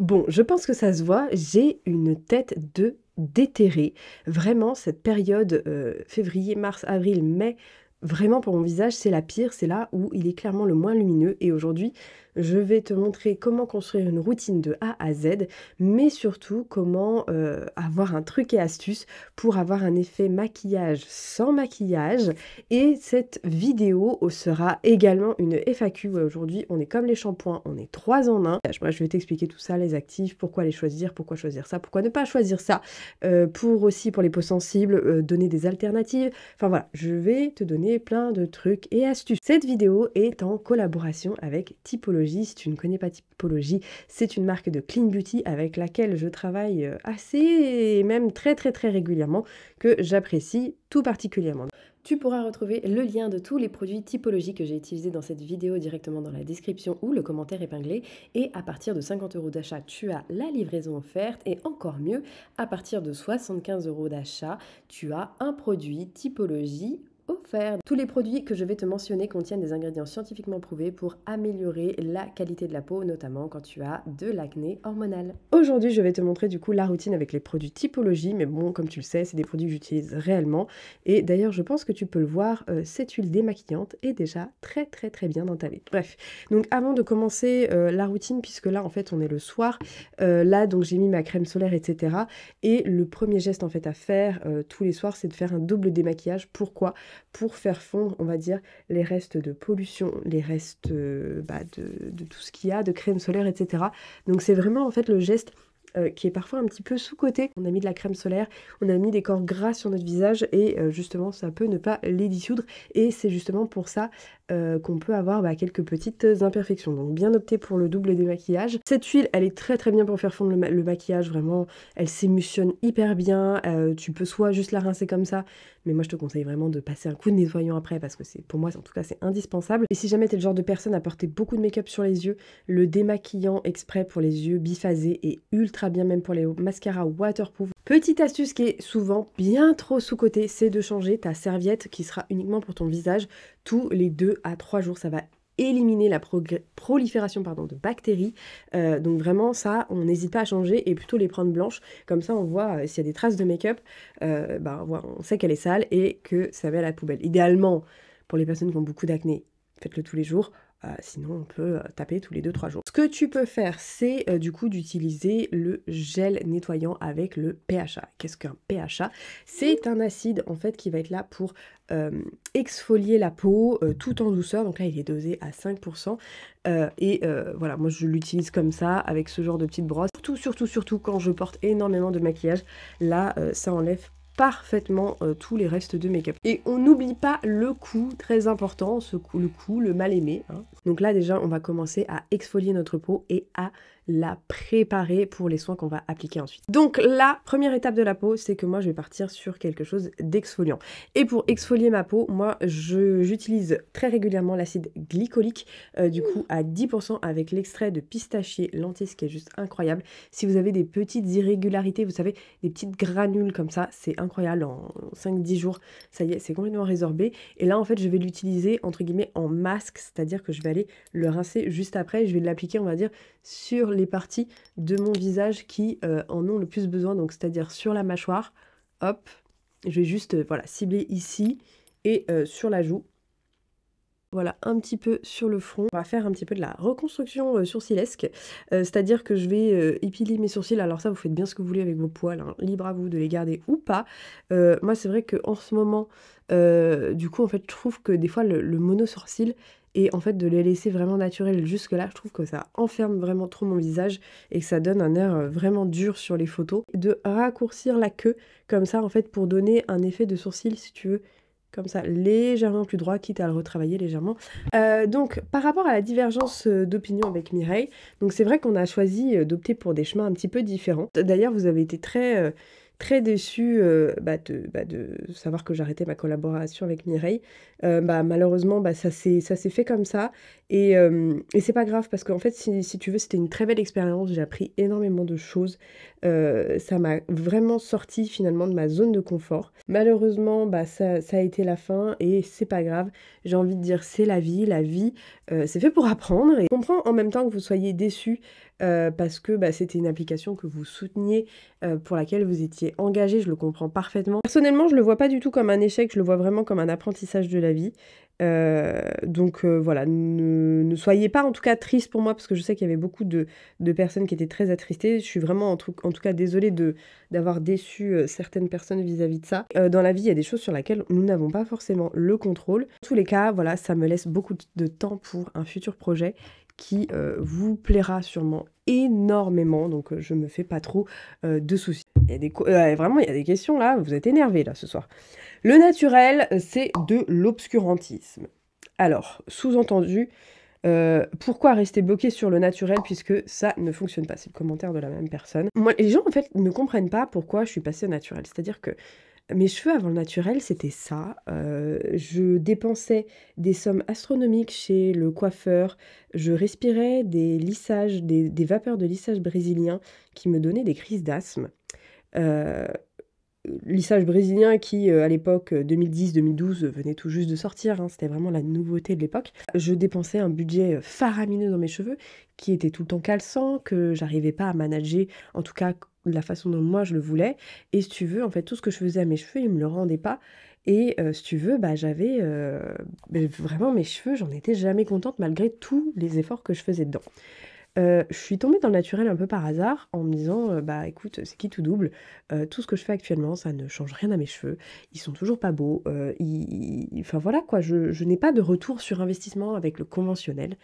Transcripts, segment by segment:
Bon, je pense que ça se voit, j'ai une tête de déterré. Vraiment, cette période euh, février, mars, avril, mai, vraiment pour mon visage, c'est la pire, c'est là où il est clairement le moins lumineux. Et aujourd'hui, je vais te montrer comment construire une routine de A à Z, mais surtout comment euh, avoir un truc et astuce pour avoir un effet maquillage sans maquillage. Et cette vidéo sera également une FAQ. Aujourd'hui, on est comme les shampoings, on est trois en un. je vais t'expliquer tout ça, les actifs, pourquoi les choisir, pourquoi choisir ça, pourquoi ne pas choisir ça. Euh, pour aussi, pour les peaux sensibles, euh, donner des alternatives. Enfin voilà, je vais te donner plein de trucs et astuces. Cette vidéo est en collaboration avec Typologie si tu ne connais pas typologie, c'est une marque de clean beauty avec laquelle je travaille euh, assez et même très très très régulièrement que j'apprécie tout particulièrement. Tu pourras retrouver le lien de tous les produits Typologie que j'ai utilisés dans cette vidéo directement dans la description ou le commentaire épinglé. Et à partir de 50 euros d'achat, tu as la livraison offerte. Et encore mieux, à partir de 75 euros d'achat, tu as un produit typologie offert. Tous les produits que je vais te mentionner contiennent des ingrédients scientifiquement prouvés pour améliorer la qualité de la peau, notamment quand tu as de l'acné hormonal. Aujourd'hui, je vais te montrer du coup la routine avec les produits typologie, mais bon, comme tu le sais, c'est des produits que j'utilise réellement. Et d'ailleurs, je pense que tu peux le voir, euh, cette huile démaquillante est déjà très très très bien dans ta vie. Bref, donc avant de commencer euh, la routine, puisque là en fait on est le soir, euh, là donc j'ai mis ma crème solaire, etc. Et le premier geste en fait à faire tous les soirs, c'est de faire un double démaquillage. Pourquoi pour faire fondre, on va dire, les restes de pollution, les restes euh, bah, de, de tout ce qu'il y a, de crème solaire, etc. Donc c'est vraiment en fait le geste euh, qui est parfois un petit peu sous-côté. On a mis de la crème solaire, on a mis des corps gras sur notre visage et euh, justement ça peut ne pas les dissoudre et c'est justement pour ça euh, qu'on peut avoir bah, quelques petites imperfections. Donc bien opter pour le double démaquillage. Cette huile elle est très très bien pour faire fondre le, maquillage, vraiment elle s'émulsionne hyper bien. tu peux soit juste la rincer comme ça, mais moi je te conseille vraiment de passer un coup de nettoyant après parce que c'est pour moi en tout cas c'est indispensable. Et si jamais t'es le genre de personne à porter beaucoup de make-up sur les yeux, le démaquillant exprès pour les yeux biphasés est ultra bien même pour les mascaras waterproof. Petite astuce qui est souvent bien trop sous côté c'est de changer ta serviette qui sera uniquement pour ton visage tous les deux à trois jours. Ça va éliminer la prolifération pardon, de bactéries. Euh, donc vraiment ça, on n'hésite pas à changer et plutôt les prendre blanches. Comme ça, on voit euh, s'il y a des traces de make-up, euh, bah, on sait qu'elle est sale et que ça va à la poubelle. Idéalement, pour les personnes qui ont beaucoup d'acné, faites-le tous les jours. Euh, sinon, on peut euh, taper tous les 2-3 jours. Ce que tu peux faire, c'est euh, du coup d'utiliser le gel nettoyant avec le PHA. Qu'est-ce qu'un PHA C'est un acide en fait qui va être là pour exfolier la peau tout en douceur. Donc là, il est dosé à 5%. et voilà, moi je l'utilise comme ça avec ce genre de petite brosse. Surtout, surtout, surtout quand je porte énormément de maquillage. Là, ça enlève parfaitement euh, tous les restes de make-up. Et on n'oublie pas le coup très important, ce coup, le coup le mal aimé. Hein. Donc là déjà, on va commencer à exfolier notre peau et à la préparer pour les soins qu'on va appliquer ensuite. Donc la première étape de la peau, c'est que moi je vais partir sur quelque chose d'exfoliant. Et pour exfolier ma peau, moi j'utilise très régulièrement l'acide glycolique, euh, du coup à 10% avec l'extrait de pistachier ce qui est juste incroyable. Si vous avez des petites irrégularités, vous savez, des petites granules comme ça, c'est incroyable, en 5-10 jours, ça y est, c'est complètement résorbé. Et là en fait, je vais l'utiliser entre guillemets en masque, c'est-à-dire que je vais aller le rincer juste après, je vais l'appliquer on va dire sur les parties de mon visage qui euh, en ont le plus besoin, donc c'est-à-dire sur la mâchoire. Hop, je vais juste euh, voilà, cibler ici et euh, sur la joue. Voilà, un petit peu sur le front. On va faire un petit peu de la reconstruction sourcilesque. C'est-à-dire que je vais épiler mes sourcils. Alors ça, vous faites bien ce que vous voulez avec vos poils. Hein. Libre à vous de les garder ou pas. moi, c'est vrai qu'en ce moment, du coup, en fait, je trouve que des fois, le, le mono-sourcil, et en fait de les laisser vraiment naturels jusque là je trouve que ça enferme vraiment trop mon visage et que ça donne un air euh, vraiment dur sur les photos de raccourcir la queue comme ça en fait pour donner un effet de sourcil si tu veux comme ça, légèrement plus droit, quitte à le retravailler légèrement. Euh, donc, par rapport à la divergence euh, d'opinion avec Mireille, donc c'est vrai qu'on a choisi d'opter pour des chemins un petit peu différents. D'ailleurs, vous avez été très très déçue euh, bah, bah, de, savoir que j'arrêtais ma collaboration avec Mireille. Euh, bah, malheureusement, bah, ça s'est fait comme ça. Euh, et, c'est pas grave parce qu'en fait, si, tu veux, c'était une très belle expérience. J'ai appris énormément de choses. ça m'a vraiment sorti finalement de ma zone de confort. Malheureusement, ça, a été la fin et c'est pas grave. J'ai envie de dire, c'est la vie. La vie, c'est fait pour apprendre. Et je comprends en même temps que vous soyez déçus parce que c'était une application que vous souteniez, pour laquelle vous étiez engagé, je le comprends parfaitement. Personnellement, je le vois pas du tout comme un échec, je le vois vraiment comme un apprentissage de la vie. Euh, donc euh, voilà, ne, soyez pas en tout cas triste pour moi parce que je sais qu'il y avait beaucoup de, personnes qui étaient très attristées. Je suis vraiment en tout, cas désolée de, d'avoir déçu euh, certaines personnes vis-à-vis de ça. dans la vie, il y a des choses sur lesquelles nous n'avons pas forcément le contrôle. En tous les cas, voilà, ça me laisse beaucoup de temps pour un futur projet qui vous plaira sûrement énormément, donc euh, je me fais pas trop euh, de soucis. Il y a des euh, vraiment, il y a des questions là, vous êtes énervé là ce soir. Le naturel, c'est de l'obscurantisme. Alors, sous-entendu, pourquoi rester bloqué sur le naturel puisque ça ne fonctionne pas C'est le commentaire de la même personne. Moi, les gens en fait ne comprennent pas pourquoi je suis passé au naturel. C'est-à-dire que mes cheveux avant le naturel, c'était ça. Euh, je dépensais des sommes astronomiques chez le coiffeur. Je respirais des lissages, des, vapeurs de lissage brésilien qui me donnaient des crises d'asthme. Euh, lissage brésilien qui, euh, à l'époque 2010-2012, euh, euh, venait tout juste de sortir, hein. c'était vraiment la nouveauté de l'époque, je dépensais un budget faramineux dans mes cheveux qui était tout le temps calçant, que j'arrivais pas à manager, en tout cas de la façon dont moi je le voulais. Et si tu veux, en fait, tout ce que je faisais à mes cheveux, ils me le rendaient pas. Et si tu veux, bah, j'avais vraiment mes cheveux, j'en étais jamais contente malgré tous les efforts que je faisais dedans. Euh, je suis tombée dans le naturel un peu par hasard en me disant euh, bah écoute, c'est qui tout double euh, Tout ce que je fais actuellement, ça ne change rien à mes cheveux. Ils sont toujours pas beaux. enfin voilà quoi, je, n'ai pas de retour sur investissement avec le conventionnel.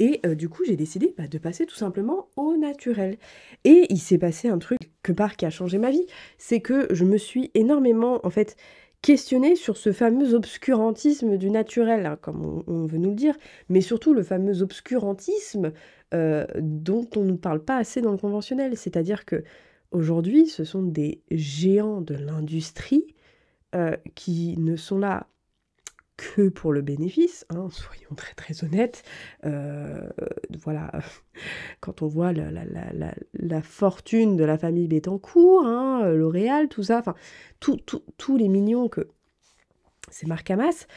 Et du coup, j'ai décidé bah, de passer tout simplement au naturel. Et il s'est passé un truc que par qui a changé ma vie. C'est que je me suis énormément en fait questionnée sur ce fameux obscurantisme du naturel, hein, comme on, veut nous le dire, mais surtout le fameux obscurantisme euh, dont on ne parle pas assez dans le conventionnel. C'est-à-dire que aujourd'hui, ce sont des géants de l'industrie euh, qui ne sont là que pour le bénéfice, hein, soyons très très honnêtes. Euh, voilà, quand on voit la, fortune de la famille Bettencourt, hein, L'Oréal, tout ça, enfin, tous les mignons que c'est marques amassent,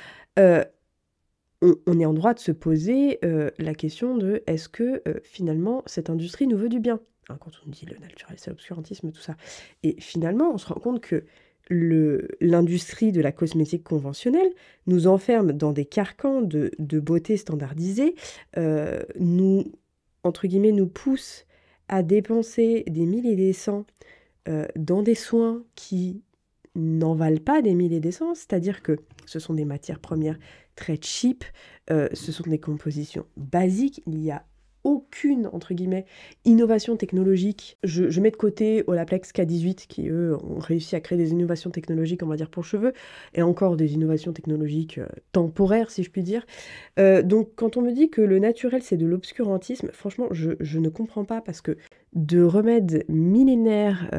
on, est en droit de se poser euh, la question de est-ce que euh, finalement cette industrie nous veut du bien hein, Quand on dit le naturalisme, l'obscurantisme, tout ça. Et finalement, on se rend compte que l'industrie de la cosmétique conventionnelle nous enferme dans des carcans de, beauté standardisée, euh, nous, entre guillemets, nous pousse à dépenser des mille et des cents dans des soins qui n'en valent pas des milliers et des cents, c'est-à-dire que ce sont des matières premières très cheap. Euh, ce sont des compositions basiques. Il n'y a aucune, entre guillemets, innovation technologique. Je, mets de côté Olaplex K18, qui eux ont réussi à créer des innovations technologiques, on va dire, pour cheveux, et encore des innovations technologiques euh, temporaires, si je puis dire. Euh, donc, quand on me dit que le naturel, c'est de l'obscurantisme, franchement, je, ne comprends pas, parce que de remèdes millénaires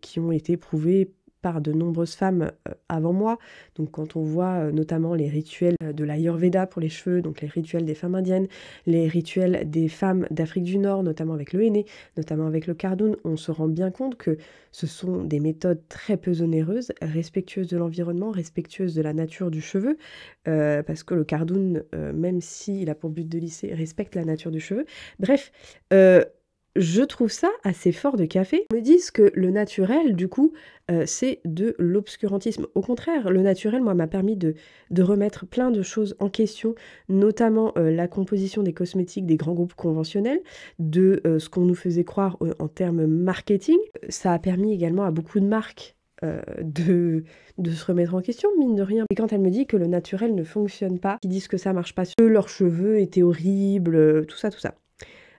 qui ont été prouvés de nombreuses femmes euh, avant moi. Donc quand on voit euh, notamment les rituels euh, de l'Ayurveda pour les cheveux, donc les rituels des femmes indiennes, les rituels des femmes d'Afrique du Nord, notamment avec le henné, notamment avec le cardoon, on se rend bien compte que ce sont des méthodes très peu onéreuses, respectueuses de l'environnement, respectueuses de la nature du cheveu, parce que le cardoon, même s'il a pour but de lisser, respecte la nature du cheveu. Bref, je trouve ça assez fort de café. Ils me disent que le naturel, du coup, euh, c'est de l'obscurantisme. Au contraire, le naturel, moi, m'a permis de, remettre plein de choses en question, notamment euh, la composition des cosmétiques des grands groupes conventionnels, de euh, ce qu'on nous faisait croire en termes marketing. Ça a permis également à beaucoup de marques de, de, se remettre en question, mine de rien. Et quand elle me dit que le naturel ne fonctionne pas, qu'ils disent que ça marche pas, que leurs cheveux étaient horribles, tout ça, tout ça.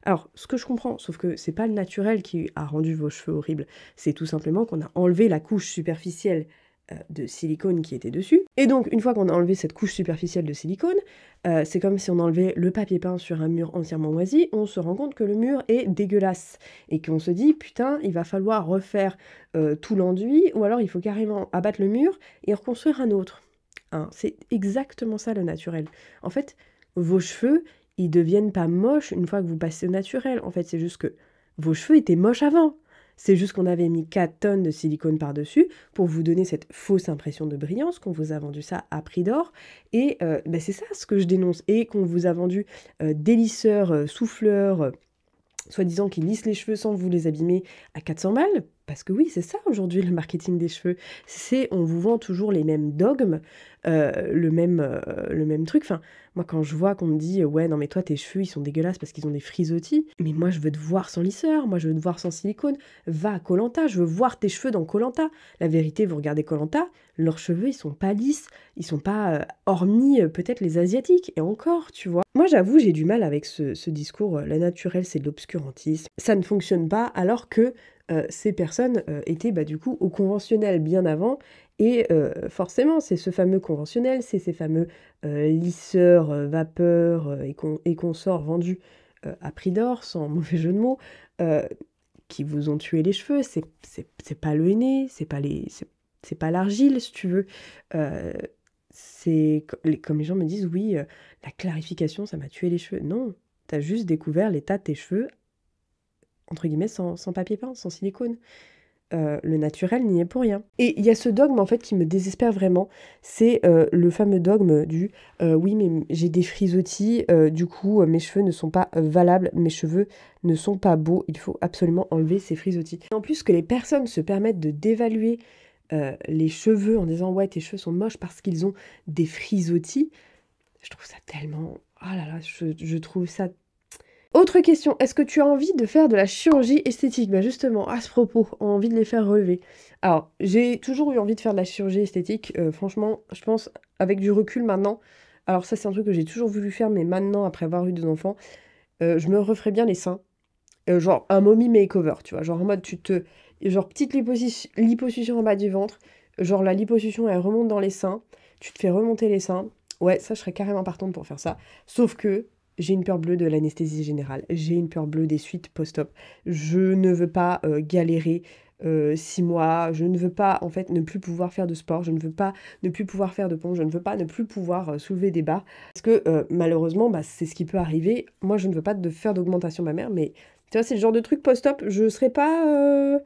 Alors, ce que je comprends, sauf que c'est pas le naturel qui a rendu vos cheveux horribles, c'est tout simplement qu'on a enlevé la couche superficielle euh, de silicone qui était dessus. Et donc, une fois qu'on a enlevé cette couche superficielle de silicone, euh, c'est comme si on enlevait le papier peint sur un mur entièrement moisi, on se rend compte que le mur est dégueulasse et qu'on se dit putain, il va falloir refaire euh, tout l'enduit ou alors il faut carrément abattre le mur et reconstruire un autre. Hein, c'est exactement ça le naturel. En fait, vos cheveux, ils deviennent pas moches une fois que vous passez au naturel. En fait, c'est juste que vos cheveux étaient moches avant. C'est juste qu'on avait mis 4 tonnes de silicone par-dessus pour vous donner cette fausse impression de brillance, qu'on vous a vendu ça à prix d'or. Et euh, ben, c'est ça ce que je dénonce. Et qu'on vous a vendu euh, des euh, souffleurs, soi-disant qui lissent les cheveux sans vous les abîmer à 400 balles. Parce que oui, c'est ça aujourd'hui le marketing des cheveux. C'est on vous vend toujours les mêmes dogmes, euh, le, même, euh, le même truc. Enfin, moi quand je vois qu'on me dit ouais non mais toi tes cheveux ils sont dégueulasses parce qu'ils ont des frisottis, mais moi je veux te voir sans lisseur, moi je veux te voir sans silicone. Va à Colanta, je veux voir tes cheveux dans Colanta. La vérité, vous regardez Colanta, leurs cheveux ils sont pas lisses, ils sont pas euh, hormis peut-être les asiatiques et encore, tu vois. Moi j'avoue j'ai du mal avec ce, ce discours la naturelle c'est de l'obscurantisme. Ça ne fonctionne pas alors que euh, ces personnes euh, étaient bah, du coup au conventionnel bien avant. Et euh, forcément, c'est ce fameux conventionnel, c'est ces fameux lisseurs, vapeurs et, et, consorts vendus à prix d'or, sans mauvais jeu de mots, qui vous ont tué les cheveux. C'est pas le henné, c'est pas c'est pas l'argile, si tu veux. c'est comme les gens me disent, oui, la clarification, ça m'a tué les cheveux. Non, tu as juste découvert l'état de tes cheveux entre guillemets, sans, papier peint, sans silicone. Euh, le naturel n'y est pour rien. Et il y a ce dogme en fait qui me désespère vraiment, c'est euh, le fameux dogme du euh, oui mais j'ai des frisottis, du coup mes cheveux ne sont pas valables, mes cheveux ne sont pas beaux, il faut absolument enlever ces frisottis. En plus que les personnes se permettent de dévaluer les cheveux en disant ouais tes cheveux sont moches parce qu'ils ont des frisottis, je trouve ça tellement... ah là là, je, je trouve ça autre question, est-ce que tu as envie de faire de la chirurgie esthétique Bah justement, à ce propos, on envie de les faire relever. Alors, j'ai toujours eu envie de faire de la chirurgie esthétique, euh, franchement, je pense avec du recul maintenant. Alors ça c'est un truc que j'ai toujours voulu faire, mais maintenant, après avoir eu deux enfants, euh, je me referais bien les seins. Euh, genre un mommy makeover, tu vois, genre en mode tu te... Genre petite liposuction, en bas du ventre, genre la liposuction elle remonte dans les seins, tu te fais remonter les seins. Ouais, ça je serais carrément partante pour faire ça. Sauf que j'ai une peur bleue de l'anesthésie générale, j'ai une peur bleue des suites post-op, je ne veux pas euh, galérer euh, six mois, je ne veux pas en fait ne plus pouvoir faire de sport, je ne veux pas ne plus pouvoir faire de pont. je ne veux pas ne plus pouvoir euh, soulever des barres. Parce que malheureusement, bah, c'est ce qui peut arriver. Moi, je ne veux pas de faire d'augmentation ma mère, mais tu vois, c'est le genre de truc post-op, je serais pas...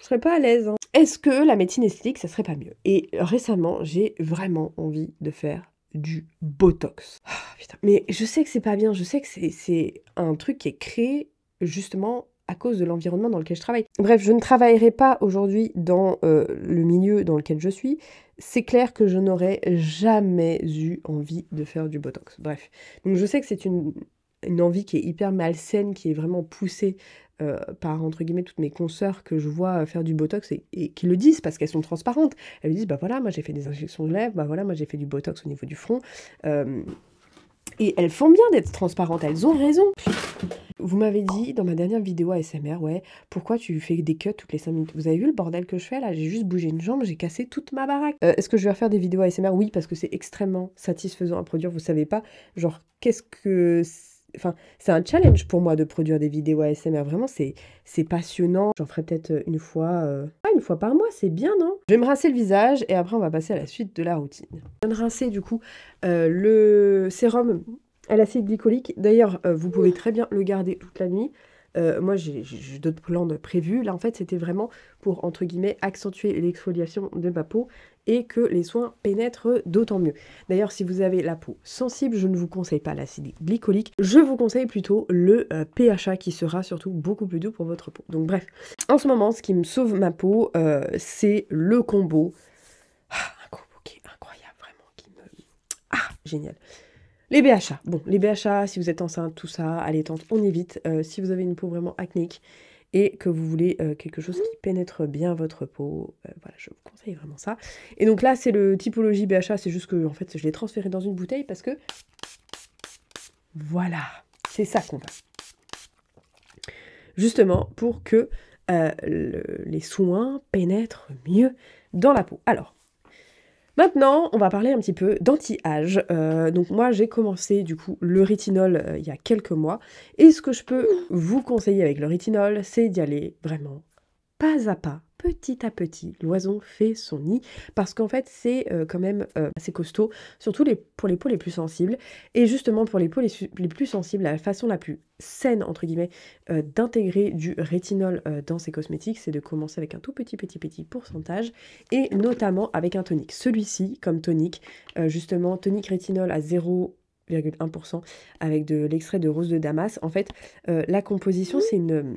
serais pas à l'aise. Hein. Est-ce que la médecine esthétique, ça serait pas mieux Et récemment, j'ai vraiment envie de faire du Botox. Ah, Mais je sais que c'est pas bien, je sais que c'est un truc qui est créé justement à cause de l'environnement dans lequel je travaille. Bref, je ne travaillerai pas aujourd'hui dans euh, le milieu dans lequel je suis. C'est clair que je n'aurais jamais eu envie de faire du Botox. Bref. Donc je sais que c'est une, une envie qui est hyper malsaine, qui est vraiment poussée euh, par entre guillemets toutes mes consoeurs que je vois euh, faire du botox et, qui le disent parce qu'elles sont transparentes. Elles me disent bah voilà, moi j'ai fait des injections de lèvres, bah voilà, moi j'ai fait du botox au niveau du front. Euh, et elles font bien d'être transparentes, elles ont raison. Vous m'avez dit dans ma dernière vidéo ASMR, ouais, pourquoi tu fais des cuts toutes les 5 minutes Vous avez vu le bordel que je fais là J'ai juste bougé une jambe, j'ai cassé toute ma baraque. Est-ce que je vais refaire des vidéos ASMR Oui, parce que c'est extrêmement satisfaisant à produire, vous savez pas. Genre, qu'est-ce que c'est un challenge pour moi de produire des vidéos ASMR. Vraiment, c'est passionnant. J'en ferai peut-être euh, une fois, euh, une fois par mois, c'est bien, non Je vais me rincer le visage et après, on va passer à la suite de la routine. Je viens de rincer du coup euh, le sérum à l'acide glycolique. D'ailleurs, vous pouvez très bien le garder toute la nuit. moi, j'ai d'autres plans prévus. Là, en fait, c'était vraiment pour, entre guillemets, accentuer l'exfoliation de ma peau et que les soins pénètrent d'autant mieux. D'ailleurs, si vous avez la peau sensible, je ne vous conseille pas l'acide glycolique, je vous conseille plutôt le euh, PHA qui sera surtout beaucoup plus doux pour votre peau. Donc bref, en ce moment, ce qui me sauve ma peau, euh, c'est le combo. Ah, un combo qui est incroyable, vraiment, qui me... Ah, génial. Les BHA. Bon, les BHA, si vous êtes enceinte, tout ça, allaitante, on évite. Euh, si vous avez une peau vraiment acnéique, et que vous voulez euh, quelque chose qui pénètre bien votre peau. Euh, voilà, je vous conseille vraiment ça. Et donc là, c'est le typologie BHA, c'est juste que en fait, je l'ai transféré dans une bouteille parce que voilà, c'est ça qu'on va. Justement pour que euh, les soins pénètrent mieux dans la peau. Alors, Maintenant, on va parler un petit peu d'anti-âge. Euh, donc moi, j'ai commencé du coup le rétinol euh, il y a quelques mois. Et ce que je peux vous conseiller avec le rétinol, c'est d'y aller vraiment pas à pas, petit à petit, l'oison fait son nid parce qu'en fait c'est euh, quand même euh, assez costaud, surtout pour les peaux les plus sensibles et justement pour les peaux les, plus sensibles, la façon la plus saine entre guillemets euh, d'intégrer du rétinol dans ses cosmétiques, c'est de commencer avec un tout petit petit petit pourcentage et notamment avec un tonique. Celui-ci comme tonique, justement tonique rétinol à 0,1% avec de l'extrait de rose de Damas. En fait, la composition mmh. c'est une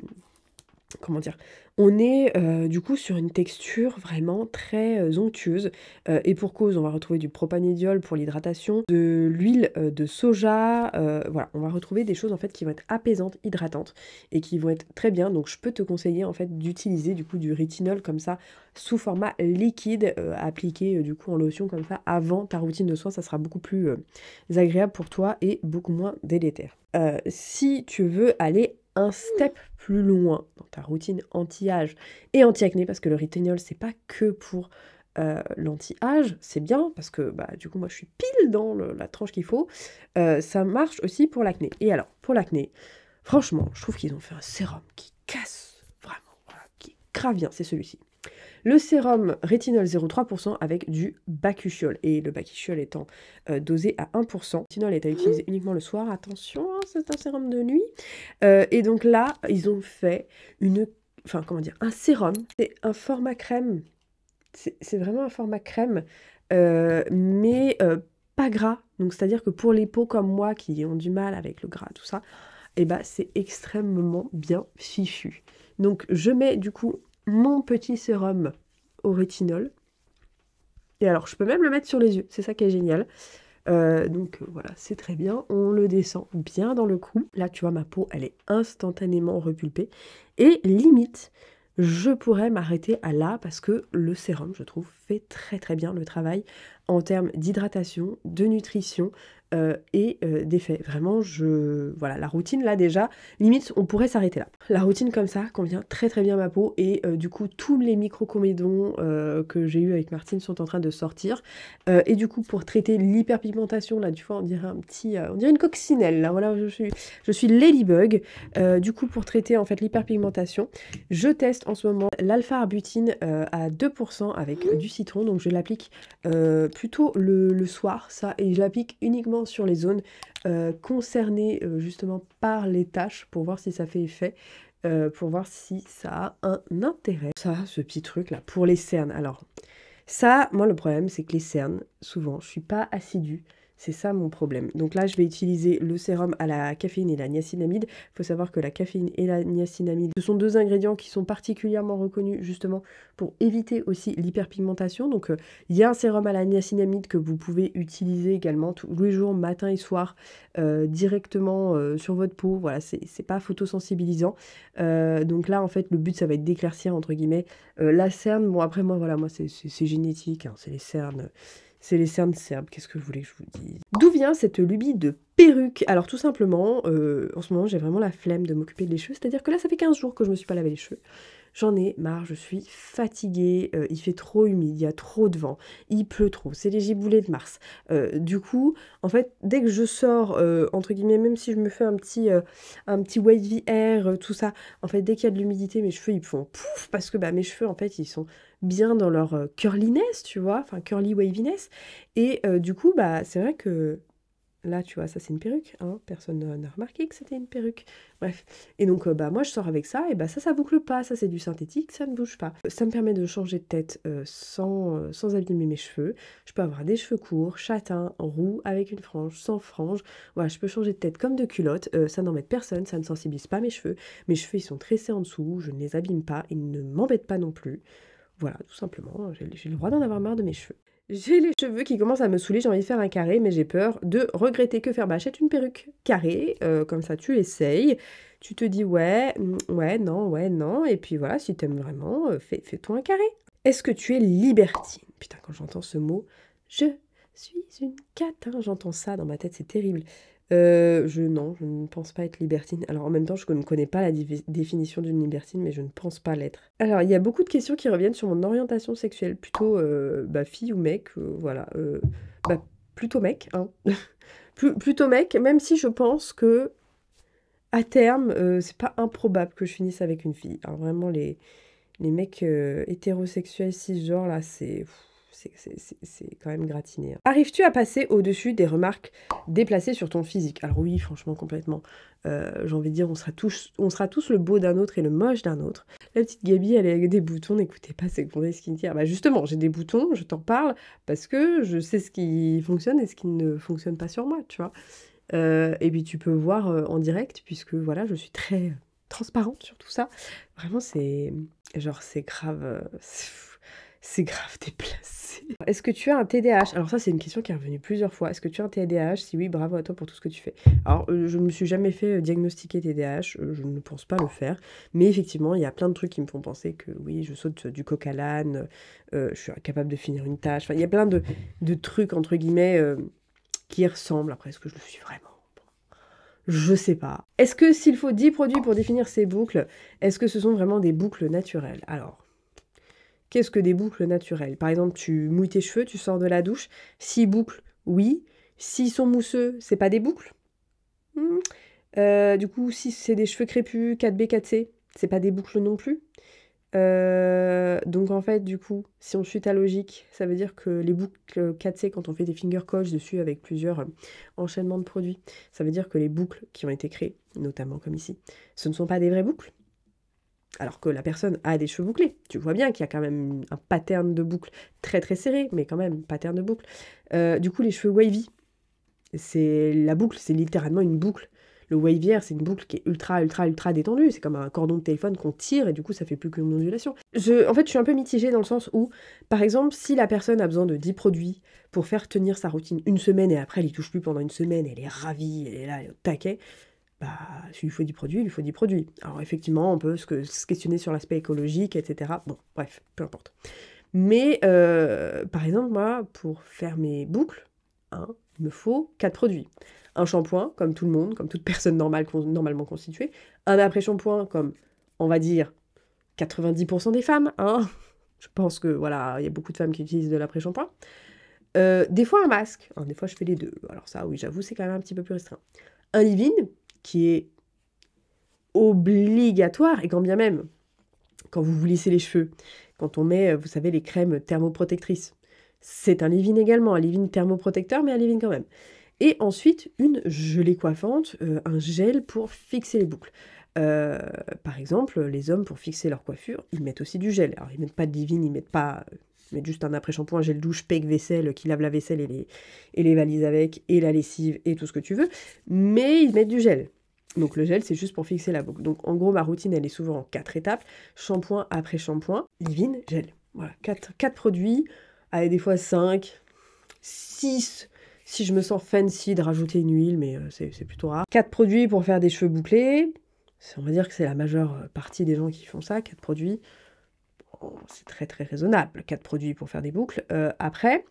comment dire, on est euh, du coup sur une texture vraiment très euh, onctueuse euh, et pour cause on va retrouver du propanidiol pour l'hydratation, de l'huile de soja, voilà on va retrouver des choses en fait qui vont être apaisantes, hydratantes et qui vont être très bien donc je peux te conseiller en fait d'utiliser du coup du rétinol comme ça sous format liquide appliqué du coup en lotion comme ça avant ta routine de soins ça sera beaucoup plus agréable pour toi et beaucoup moins délétère. si tu veux aller un step plus loin dans ta routine anti-âge et anti-acné, parce que le rétinol, c'est pas que pour euh, l'anti-âge, c'est bien, parce que bah, du coup, moi, je suis pile dans la tranche qu'il faut. Euh, ça marche aussi pour l'acné. Et alors, pour l'acné, franchement, je trouve qu'ils ont fait un sérum qui casse vraiment, qui est grave bien, c'est celui-ci le sérum rétinol 0,3% avec du bacuchiol. Et le bacuchiol étant euh, dosé à 1%, le rétinol est à utiliser uniquement le soir. Attention, hein, c'est un sérum de nuit. Euh, et donc là, ils ont fait une, enfin comment dire, un sérum. C'est un format crème. C'est vraiment un format crème, euh, mais pas gras. Donc c'est-à-dire que pour les peaux comme moi qui ont du mal avec le gras, tout ça, eh ben, c'est extrêmement bien fichu. Donc je mets du coup mon petit sérum au rétinol. Et alors, je peux même le mettre sur les yeux, c'est ça qui est génial. Euh, donc euh, voilà, c'est très bien. On le descend bien dans le cou. Là, tu vois, ma peau, elle est instantanément repulpée. Et limite, je pourrais m'arrêter à là parce que le sérum, je trouve, fait très très bien le travail en termes d'hydratation, de nutrition, euh, et euh, des faits. Vraiment, je voilà, la routine là déjà, limite on pourrait s'arrêter là. La routine comme ça convient très très bien à ma peau et euh, du coup tous les microcomédons que j'ai eu avec Martine sont en train de sortir et du coup pour traiter l'hyperpigmentation là, du coup on dirait un petit, on dirait une coccinelle là. Voilà, je suis je suis ladybug. du coup pour traiter en fait l'hyperpigmentation, je teste en ce moment l'alpha arbutine à 2% avec du citron, donc je l'applique plutôt le soir ça et je l'applique uniquement sur les zones euh, concernées euh, justement par les tâches pour voir si ça fait effet. Euh, pour voir si ça a un intérêt. Ça, ce petit truc là, pour les cernes. Alors, ça, moi le problème, c'est que les cernes, souvent, je suis pas assidue c'est ça mon problème. Donc là, je vais utiliser le sérum à la caféine et la niacinamide. Il faut savoir que la caféine et la niacinamide, ce sont deux ingrédients qui sont particulièrement reconnus justement pour éviter aussi l'hyperpigmentation. Donc euh, il y a un sérum à la niacinamide que vous pouvez utiliser également tous les jours, matin et soir, euh, directement euh, sur votre peau. Voilà, c'est pas photosensibilisant. donc là, en fait, le but, ça va être d'éclaircir entre guillemets la cerne. Bon, après, moi, voilà, moi, c'est génétique, hein, c'est les cernes c'est les cernes serbes. Qu'est-ce que je voulez que je vous dise D'où vient cette lubie de perruque Alors tout simplement, euh, en ce moment j'ai vraiment la flemme de m'occuper des cheveux, c'est-à-dire que là ça fait 15 jours que je me suis pas lavé les cheveux. J'en ai marre, je suis fatiguée, euh, il fait trop humide, il y a trop de vent, il pleut trop, c'est les giboulées de mars. Euh, du coup, en fait, dès que je sors, euh, entre guillemets, même si je me fais un petit, un petit wavy air, tout ça, en fait, dès qu'il y a de l'humidité, mes cheveux, ils font pouf, parce que bah, mes cheveux, en fait, ils sont bien dans leur curliness, tu vois, enfin curly waviness. Et du coup, bah, c'est vrai que Là, tu vois, ça c'est une perruque. Hein. Personne n'a remarqué que c'était une perruque. Bref. Et donc, euh, bah, moi, je sors avec ça. Et bah, ça, ça boucle pas. Ça, c'est du synthétique. Ça ne bouge pas. Euh, ça me permet de changer de tête euh, sans, sans abîmer mes cheveux. Je peux avoir des cheveux courts, châtains, roux, avec une frange, sans frange. Voilà, je peux changer de tête comme de culotte. ça n'embête personne. Ça ne sensibilise pas mes cheveux. Mes cheveux, ils sont tressés en dessous. Je ne les abîme pas. Ils ne m'embêtent pas non plus. Voilà, tout simplement. J'ai le droit d'en avoir marre de mes cheveux. J'ai les cheveux qui commencent à me saouler, j'ai envie de faire un carré, mais j'ai peur de regretter que faire. Bah, achète une perruque carrée, euh, comme ça tu essayes. Tu te dis ouais, mm, ouais, non, ouais, non. Et puis voilà, si t'aimes vraiment, euh, fais, toi un carré. Est-ce que tu es libertine Putain, quand j'entends ce mot, je suis une catin, j'entends ça dans ma tête, c'est terrible. Euh, je, non, je ne pense pas être libertine. Alors en même temps, je ne connais pas la définition d'une libertine, mais je ne pense pas l'être. Alors il y a beaucoup de questions qui reviennent sur mon orientation sexuelle, plutôt euh, bah, fille ou mec, euh, voilà. Euh, bah, plutôt mec, hein. plutôt mec, même si je pense que à terme, c'est pas improbable que je finisse avec une fille. Alors vraiment, les, les mecs hétérosexuels cisgenres, là, c'est c'est quand même gratiné. Hein. Arrives-tu à passer au-dessus des remarques déplacées sur ton physique Alors oui, franchement, complètement. Euh, j'ai envie de dire, on sera tous, on sera tous le beau d'un autre et le moche d'un autre. La petite Gabi, elle a des boutons, n'écoutez pas ses conseils skincare. Bah justement, j'ai des boutons, je t'en parle parce que je sais ce qui fonctionne et ce qui ne fonctionne pas sur moi, tu vois. Euh, et puis tu peux voir euh, en direct, puisque voilà, je suis très transparente sur tout ça. Vraiment, c'est genre c'est grave c'est grave déplacé. Est-ce que tu as un TDAH Alors ça, c'est une question qui est revenue plusieurs fois. Est-ce que tu as un TDAH Si oui, bravo à toi pour tout ce que tu fais. Alors, euh, je ne me suis jamais fait euh, diagnostiquer TDAH, euh, je ne pense pas le faire. Mais effectivement, il y a plein de trucs qui me font penser que oui, je saute du coq à l'âne, je suis incapable de finir une tâche. Enfin, il y a plein de, trucs, entre guillemets, qui ressemblent. Après, est-ce que je le suis vraiment je ne sais pas. Est-ce que s'il faut 10 produits pour définir ces boucles, est-ce que ce sont vraiment des boucles naturelles Alors, Qu'est-ce que des boucles naturelles Par exemple, tu mouilles tes cheveux, tu sors de la douche. si boucles, oui. S'ils sont mousseux, c'est pas des boucles. Hmm. Euh, du coup, si c'est des cheveux crépus, 4B, 4C, c'est pas des boucles non plus. Euh, donc en fait, du coup, si on suit ta logique, ça veut dire que les boucles 4C, quand on fait des finger coils dessus avec plusieurs euh, enchaînements de produits, ça veut dire que les boucles qui ont été créées, notamment comme ici, ce ne sont pas des vraies boucles alors que la personne a des cheveux bouclés. Tu vois bien qu'il y a quand même un pattern de boucle très très serré, mais quand même pattern de boucle. Euh, du coup, les cheveux wavy, c'est la boucle, c'est littéralement une boucle. Le wavier c'est une boucle qui est ultra, ultra, ultra détendue. C'est comme un cordon de téléphone qu'on tire et du coup, ça fait plus qu'une ondulation. en fait, je suis un peu mitigée dans le sens où, par exemple, si la personne a besoin de 10 produits pour faire tenir sa routine une semaine et après, elle y touche plus pendant une semaine, elle est ravie, elle est là, elle est au taquet, bah, lui faut du produit, il faut du produit. Alors effectivement, on peut se questionner sur l'aspect écologique, etc. Bon, bref, peu importe. Mais euh, par exemple, moi, pour faire mes boucles, hein, il me faut quatre produits. Un shampoing, comme tout le monde, comme toute personne normale, normalement constituée. Un après-shampoing, comme on va dire 90% des femmes. Hein. Je pense que voilà, il y a beaucoup de femmes qui utilisent de l'après-shampoing. Euh, des fois un masque, des fois je fais les deux. Alors ça, oui, j'avoue, c'est quand même un petit peu plus restreint. Un living, qui est obligatoire, et quand bien même, quand vous vous lissez les cheveux, quand on met, vous savez, les crèmes thermoprotectrices, c'est un leave également, un leave thermoprotecteur, mais un leave quand même. Et ensuite, une gelée coiffante, euh, un gel pour fixer les boucles. Euh, par exemple, les hommes, pour fixer leur coiffure, ils mettent aussi du gel. Alors, ils mettent pas de leave ils ils mettent pas euh, mais juste un après-shampoing, gel douche, peg vaisselle, qui lave la vaisselle et les, et les valises avec, et la lessive, et tout ce que tu veux. Mais ils mettent du gel. Donc le gel, c'est juste pour fixer la boucle. Donc en gros, ma routine, elle est souvent en quatre étapes. Shampoing après shampoing, livine, gel. Voilà, quatre, produits, allez, des fois cinq, six, si je me sens fancy de rajouter une huile, mais euh, c'est plutôt rare. Quatre produits pour faire des cheveux bouclés. On va dire que c'est la majeure euh, partie des gens qui font ça, quatre produits c'est très très raisonnable, quatre produits pour faire des boucles. Euh, après,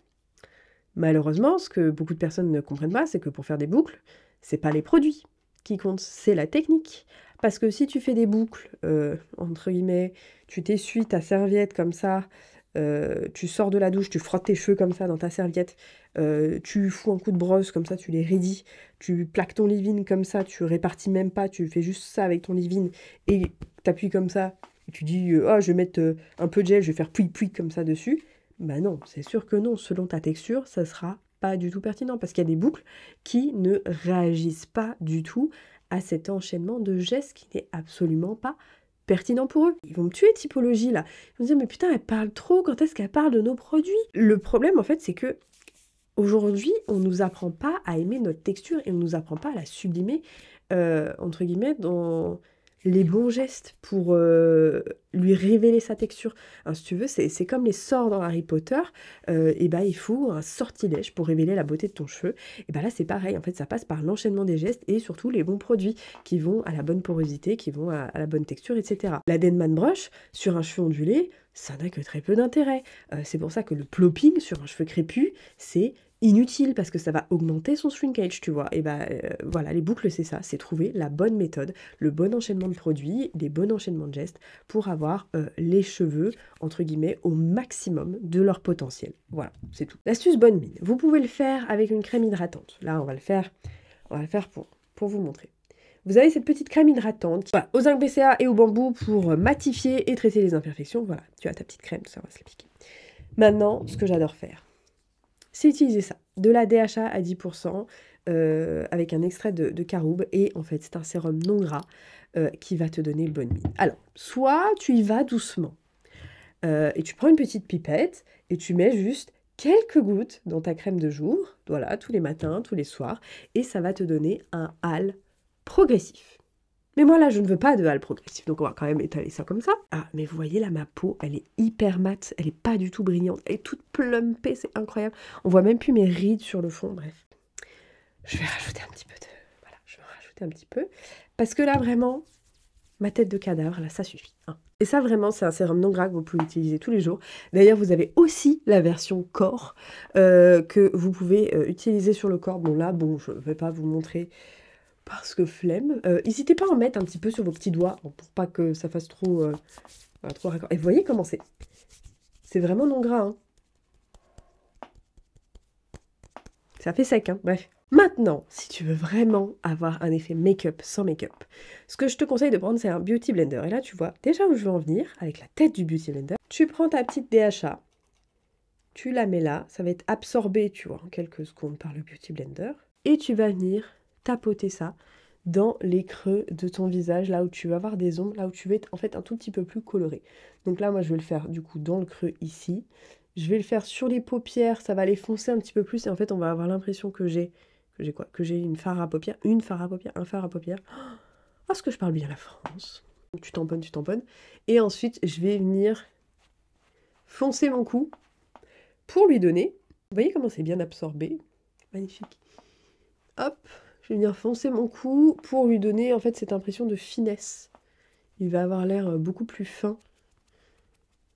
malheureusement, ce que beaucoup de personnes ne comprennent pas, c'est que pour faire des boucles, c'est pas les produits qui comptent, c'est la technique. Parce que si tu fais des boucles, euh, entre guillemets, tu t'essuies ta serviette comme ça, euh, tu sors de la douche, tu frottes tes cheveux comme ça dans ta serviette, tu fous un coup de brosse comme ça, tu les raidis, tu plaques ton livine comme ça, tu répartis même pas, tu fais juste ça avec ton livine et t'appuies comme ça, tu dis euh, ah je vais mettre euh, un peu de gel, je vais faire puis puis comme ça dessus, bah non, c'est sûr que non. Selon ta texture, ça sera pas du tout pertinent parce qu'il y a des boucles qui ne réagissent pas du tout à cet enchaînement de gestes qui n'est absolument pas pertinent pour eux. Ils vont me tuer typologie là. Ils vont me dire mais putain elle parle trop, quand est-ce qu'elle parle de nos produits Le problème en fait c'est que aujourd'hui on nous apprend pas à aimer notre texture et on nous apprend pas à la sublimer euh, entre guillemets dans les bons gestes pour euh, lui révéler sa texture. Hein, si tu veux, c'est comme les sorts dans Harry Potter. et euh, eh ben, il faut un sortilège pour révéler la beauté de ton cheveu. Et eh ben là, c'est pareil. En fait, ça passe par l'enchaînement des gestes et surtout les bons produits qui vont à la bonne porosité, qui vont à, la bonne texture, etc. La Denman Brush sur un cheveu ondulé, ça n'a que très peu d'intérêt. Euh, c'est pour ça que le plopping sur un cheveu crépu, c'est inutile parce que ça va augmenter son shrinkage, tu vois. Et ben voilà, les boucles, c'est ça, c'est trouver la bonne méthode, le bon enchaînement de produits, les bons enchaînements de gestes pour avoir euh, les cheveux, entre guillemets, au maximum de leur potentiel. Voilà, c'est tout. L'astuce bonne mine, vous pouvez le faire avec une crème hydratante. Là, on va le faire, on va le faire pour, pour vous montrer. Vous avez cette petite crème hydratante aux zinc BCA et au bambou pour euh, matifier et traiter les imperfections. Voilà, tu as ta petite crème, tout ça, va se piquer. Maintenant, ce que j'adore faire, c'est utiliser ça, de la DHA à 10%, euh, avec un extrait de, caroube, et en fait c'est un sérum non gras euh, qui va te donner bonne mine. Alors, soit tu y vas doucement, euh, et tu prends une petite pipette, et tu mets juste quelques gouttes dans ta crème de jour, voilà, tous les matins, tous les soirs, et ça va te donner un hal progressif. Mais moi là, je ne veux pas de hal progressif, donc on va quand même étaler ça comme ça. Ah, mais vous voyez là, ma peau, elle est hyper mate, elle n'est pas du tout brillante, elle est toute plumpée, c'est incroyable. On voit même plus mes rides sur le fond, bref. Je vais rajouter un petit peu de... Voilà, je vais rajouter un petit peu. Parce que là, vraiment, ma tête de cadavre, là, ça suffit. Hein. Et ça, vraiment, c'est un sérum non gras que vous pouvez utiliser tous les jours. D'ailleurs, vous avez aussi la version corps euh, que vous pouvez euh, utiliser sur le corps. Bon, là, bon, je ne vais pas vous montrer parce que flemme. Euh, n'hésitez pas à en mettre un petit peu sur vos petits doigts pour pas que ça fasse trop, euh, euh, trop raccord. Et vous voyez comment c'est C'est vraiment non gras. Hein. ça fait sec, hein bref. Maintenant, si tu veux vraiment avoir un effet make-up sans make-up, ce que je te conseille de prendre, c'est un Beauty Blender. Et là, tu vois déjà où je veux en venir, avec la tête du Beauty Blender. Tu prends ta petite DHA, tu la mets là, ça va être absorbé, tu vois, en quelques secondes par le Beauty Blender. Et tu vas venir tapoter ça dans les creux de ton visage, là où tu vas avoir des ombres, là où tu veux être en fait un tout petit peu plus coloré. Donc là, moi, je vais le faire du coup dans le creux ici. Je vais le faire sur les paupières, ça va les foncer un petit peu plus et en fait, on va avoir l'impression que j'ai que j'ai quoi Que j'ai une fard à paupières, une fard à paupières, un fard à paupières. Oh, parce que je parle bien la France. Tu tamponnes, tu tamponnes. Et ensuite, je vais venir foncer mon cou pour lui donner. Vous voyez comment c'est bien absorbé Magnifique. Hop, je vais venir foncer mon cou pour lui donner en fait cette impression de finesse. Il va avoir l'air euh, beaucoup plus fin.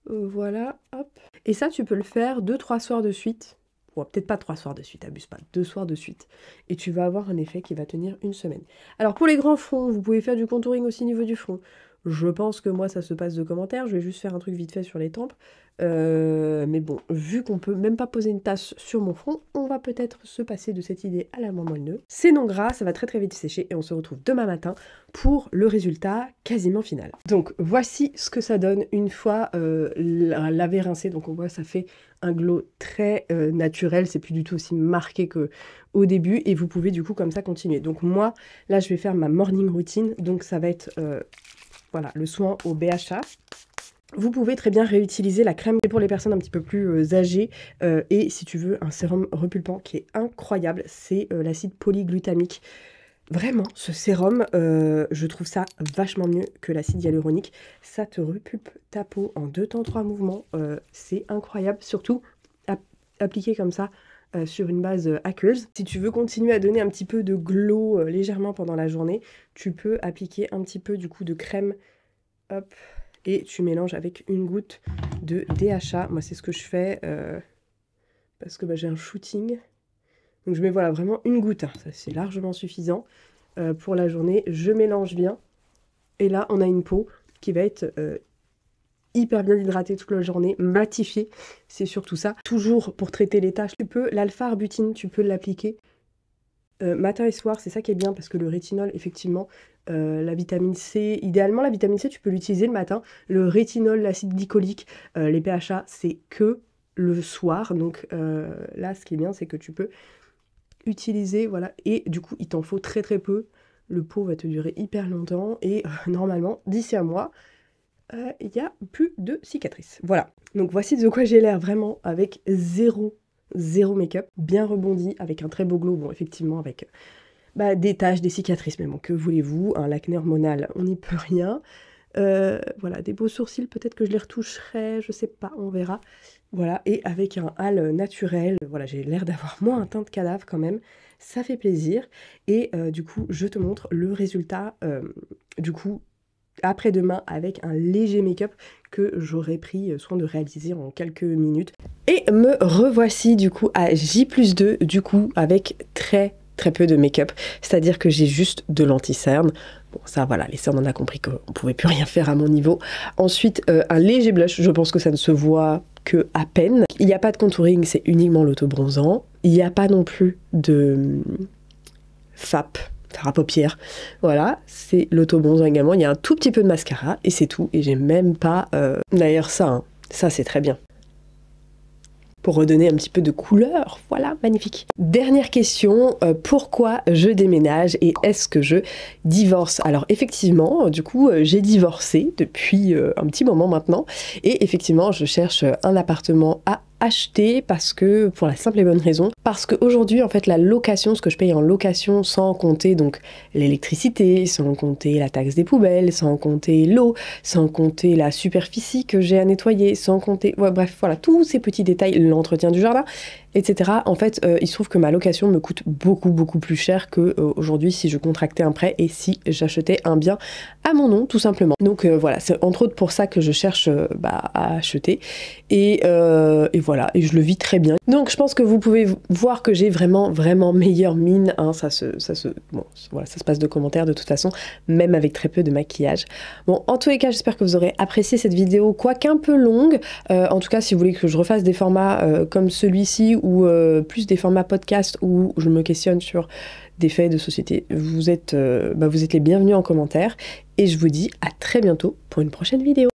Euh, voilà, hop. Et ça, tu peux le faire deux trois soirs de suite. Ou peut-être pas trois soirs de suite, abuse pas, Deux soirs de suite. Et tu vas avoir un effet qui va tenir une semaine. Alors pour les grands fronts, vous pouvez faire du contouring aussi au niveau du front. Je pense que moi, ça se passe de commentaires. Je vais juste faire un truc vite fait sur les tempes. Euh, mais bon, vu qu'on peut même pas poser une tasse sur mon front, on va peut-être se passer de cette idée à la moindre. C'est non gras, ça va très très vite sécher et on se retrouve demain matin pour le résultat quasiment final. Donc voici ce que ça donne une fois euh, rincé. Donc on voit ça fait un glow très euh, naturel, c'est plus du tout aussi marqué que au début et vous pouvez du coup comme ça continuer. Donc moi là je vais faire ma morning routine, donc ça va être euh, voilà, le soin au BHA. Vous pouvez très bien réutiliser la crème pour les personnes un petit peu plus euh, âgées euh, et si tu veux un sérum repulpant qui est incroyable, c'est euh, l'acide polyglutamique. Vraiment, ce sérum, je trouve ça vachement mieux que l'acide hyaluronique. Ça te repulpe ta peau en deux temps trois mouvements. c'est incroyable, surtout appliqué comme ça euh, sur une base euh, Si tu veux continuer à donner un petit peu de glow euh, légèrement pendant la journée, tu peux appliquer un petit peu du coup de crème. Hop. Et tu mélanges avec une goutte de DHA. Moi, c'est ce que je fais parce que bah, j'ai un shooting. Donc, je mets voilà vraiment une goutte. c'est largement suffisant pour la journée. Je mélange bien. Et là, on a une peau qui va être hyper bien hydraté toute la journée, matifié, c'est surtout ça. Toujours pour traiter les taches, tu peux, l'alpha-arbutine, tu peux l'appliquer euh, matin et soir, c'est ça qui est bien parce que le rétinol, effectivement, euh, la vitamine C, idéalement la vitamine C, tu peux l'utiliser le matin. Le rétinol, l'acide glycolique, euh, les PHA, c'est que le soir. Donc là, ce qui est bien, c'est que tu peux utiliser, voilà, et du coup, il t'en faut très très peu. Le pot va te durer hyper longtemps et normalement, d'ici un mois il euh, n'y a plus de cicatrices. Voilà. Donc voici de quoi j'ai l'air vraiment avec zéro, zéro make-up, bien rebondi, avec un très beau glow, bon effectivement avec euh, bah, des taches, des cicatrices, mais bon, que voulez-vous, un l'acné hormonal, on n'y peut rien. Euh, voilà, des beaux sourcils, peut-être que je les retoucherai, je sais pas, on verra. Voilà, et avec un hal naturel, voilà, j'ai l'air d'avoir moins un teint de cadavre quand même, ça fait plaisir. Et du coup, je te montre le résultat, du coup, après-demain avec un léger make-up que j'aurais pris soin de réaliser en quelques minutes. Et me revoici du coup à J 2 du coup avec très très peu de make-up, c'est-à-dire que j'ai juste de l'anti-cerne. Bon, ça voilà, les cernes, on a compris qu'on pouvait plus rien faire à mon niveau. Ensuite, euh, un léger blush, je pense que ça ne se voit que à peine. Il n'y a pas de contouring, c'est uniquement l'auto-bronzant. Il n'y a pas non plus de hum, FAP, à paupières. Voilà, c'est l'autobon également. Il y a un tout petit peu de mascara et c'est tout. Et j'ai même pas euh, d'ailleurs ça. Hein. Ça, c'est très bien. Pour redonner un petit peu de couleur, voilà, magnifique. Dernière question, euh, pourquoi je déménage et est-ce que je divorce Alors effectivement, euh, du coup, j'ai divorcé depuis un petit moment maintenant et effectivement, je cherche un appartement à acheter parce que, pour la simple et bonne raison, parce qu'aujourd'hui, en fait, la location, ce que je paye en location, sans compter donc l'électricité, sans compter la taxe des poubelles, sans compter l'eau, sans compter la superficie que j'ai à nettoyer, sans compter, bref, voilà, tous ces petits détails, l'entretien du jardin, etc. En fait, euh, il se trouve que ma location me coûte beaucoup, beaucoup plus cher que euh, aujourd'hui si je contractais un prêt et si j'achetais un bien à mon nom, tout simplement. Donc euh, voilà, c'est entre autres pour ça que je cherche bah, à acheter. Et, voilà, et je le vis très bien. Donc je pense que vous pouvez voir que j'ai vraiment, vraiment meilleure mine. Hein. ça, se, ça, se, voilà, ça se passe de commentaires de toute façon, même avec très peu de maquillage. Bon, en tous les cas, j'espère que vous aurez apprécié cette vidéo, quoiqu'un peu longue. en tout cas, si vous voulez que je refasse des formats comme celui-ci ou euh, plus des formats podcast où je me questionne sur des faits de société, vous êtes, euh, bah, vous êtes les bienvenus en commentaire. Et je vous dis à très bientôt pour une prochaine vidéo.